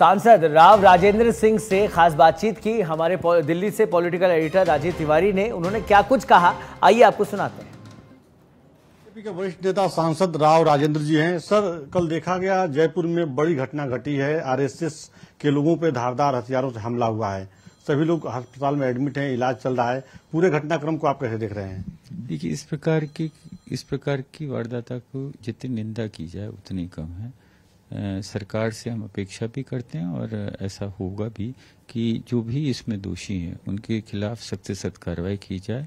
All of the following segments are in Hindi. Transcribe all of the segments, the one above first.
सांसद राव राजेंद्र सिंह से खास बातचीत की हमारे दिल्ली से पॉलिटिकल एडिटर राजीव तिवारी ने उन्होंने क्या कुछ कहा आइए आपको सुनाते हैं बीजेपी के वरिष्ठ नेता सांसद राव राजेंद्र जी हैं सर कल देखा गया जयपुर में बड़ी घटना घटी है आरएसएस के लोगों पर धारदार हथियारों से हमला हुआ है सभी लोग अस्पताल में एडमिट है इलाज चल रहा है पूरे घटनाक्रम को आप कैसे देख रहे हैं देखिए इस प्रकार की इस प्रकार की वारदाता को जितनी निंदा की जाए उतनी कम है सरकार से हम अपेक्षा भी करते हैं और ऐसा होगा भी कि जो भी इसमें दोषी हैं उनके खिलाफ सख्त से सख्त कार्रवाई की जाए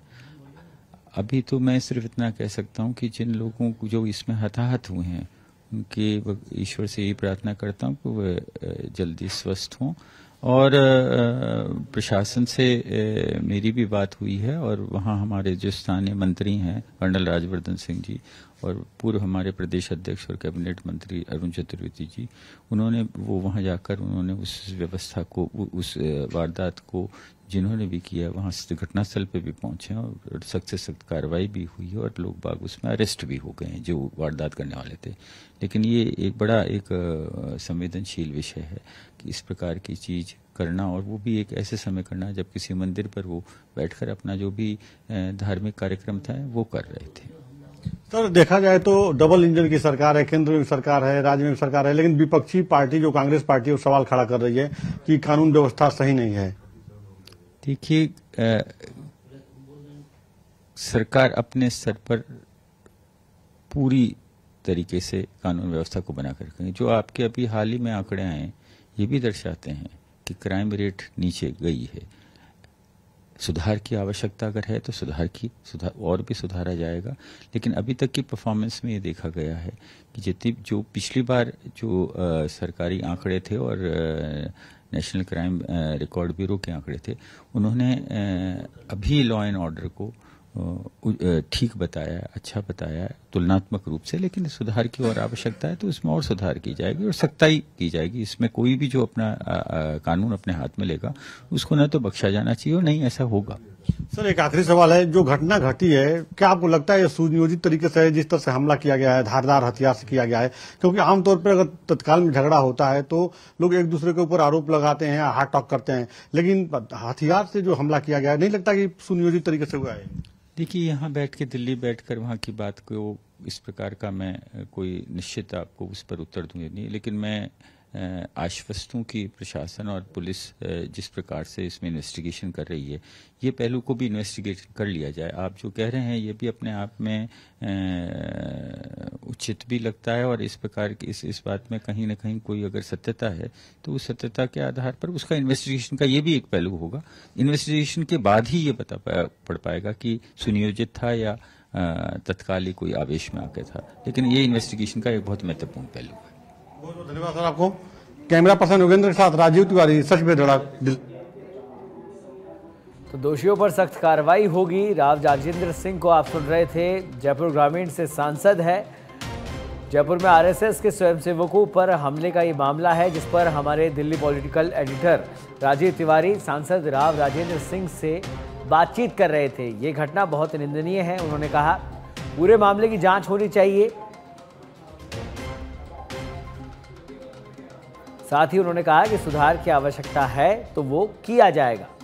अभी तो मैं सिर्फ इतना कह सकता हूं कि जिन लोगों को जो इसमें हताहत हुए हैं उनके ईश्वर से यही प्रार्थना करता हूं कि वह जल्दी स्वस्थ हों और प्रशासन से मेरी भी बात हुई है और वहाँ हमारे जो स्थानीय मंत्री हैं कर्नल राजवर्धन सिंह जी और पूर्व हमारे प्रदेश अध्यक्ष और कैबिनेट मंत्री अरुण चतुर्वेदी जी उन्होंने वो वहाँ जाकर उन्होंने उस व्यवस्था को उस वारदात को जिन्होंने भी किया वहाँ तो घटनास्थल पे भी पहुंचे और सख्त से सख्त कार्रवाई भी हुई और लोग बाग उसमें अरेस्ट भी हो गए हैं जो वारदात करने वाले थे लेकिन ये एक बड़ा एक संवेदनशील विषय है कि इस प्रकार की चीज़ करना और वो भी एक ऐसे समय करना जब किसी मंदिर पर वो बैठकर अपना जो भी धार्मिक कार्यक्रम था वो कर रहे थे सर देखा जाए तो डबल इंजन की सरकार है केंद्र में सरकार है राज्य में सरकार है लेकिन विपक्षी पार्टी जो कांग्रेस पार्टी वो सवाल खड़ा कर रही है कि कानून व्यवस्था सही नहीं है देखिए सरकार अपने स्तर पर पूरी तरीके से कानून व्यवस्था को बना कर रखेंगे जो आपके अभी हाल ही में आंकड़े आए ये भी दर्शाते हैं कि क्राइम रेट नीचे गई है सुधार की आवश्यकता अगर है तो सुधार की सुधार और भी सुधारा जाएगा लेकिन अभी तक की परफॉर्मेंस में ये देखा गया है कि जितनी जो पिछली बार जो आ, सरकारी आंकड़े थे और आ, नेशनल क्राइम रिकॉर्ड ब्यूरो के आंकड़े थे उन्होंने uh, अभी लॉ एंड ऑर्डर को uh, uh, ठीक बताया अच्छा बताया तुलनात्मक रूप से लेकिन सुधार की और आवश्यकता है तो इसमें और सुधार की जाएगी और सख्ताई की जाएगी इसमें कोई भी जो अपना कानून अपने हाथ में लेगा उसको न तो बख्शा जाना चाहिए और नहीं ऐसा होगा सर एक आखिरी सवाल है जो घटना घटी है क्या आपको लगता है यह सुनियोजित तरीके से जिस तरह से हमला किया गया है धारदार हथियार से किया गया है क्योंकि आमतौर पर अगर तत्काल में झगड़ा होता है तो लोग एक दूसरे के ऊपर आरोप लगाते हैं हार्ट टॉक करते हैं लेकिन हथियार से जो हमला किया गया है नहीं लगता कि सुनियोजित तरीके से हुआ है देखिए यहाँ बैठ के दिल्ली बैठ कर वहाँ की बात को इस प्रकार का मैं कोई निश्चित आपको उस पर उत्तर दूंगी नहीं लेकिन मैं आश्वस्तों की प्रशासन और पुलिस जिस प्रकार से इसमें इन्वेस्टिगेशन कर रही है ये पहलू को भी इन्वेस्टिगेट कर लिया जाए आप जो कह रहे हैं ये भी अपने आप में उचित भी लगता है और इस प्रकार की इस इस बात में कहीं ना कहीं कोई अगर सत्यता है तो उस सत्यता के आधार पर उसका इन्वेस्टिगेशन का ये भी एक पहलू होगा इन्वेस्टिगेशन के बाद ही ये पता पड़ पाएगा कि सुनियोजित था या तत्काल ही कोई आवेश में आके था लेकिन ये इन्वेस्टिगेशन का एक बहुत महत्वपूर्ण पहलू है बहुत बहुत धन्यवाद सर आपको कैमरा पर्सन योगेंद्र के साथ राजीव तिवारी सच में धड़ा दिल तो दोषियों पर सख्त कार्रवाई होगी राव राजेंद्र सिंह को आप सुन रहे थे जयपुर ग्रामीण से सांसद है जयपुर में आरएसएस के स्वयंसेवकों पर हमले का ये मामला है जिस पर हमारे दिल्ली पॉलिटिकल एडिटर राजीव तिवारी सांसद राव राजेंद्र सिंह से बातचीत कर रहे थे ये घटना बहुत निंदनीय है उन्होंने कहा पूरे मामले की जांच होनी चाहिए साथ ही उन्होंने कहा कि सुधार की आवश्यकता है तो वो किया जाएगा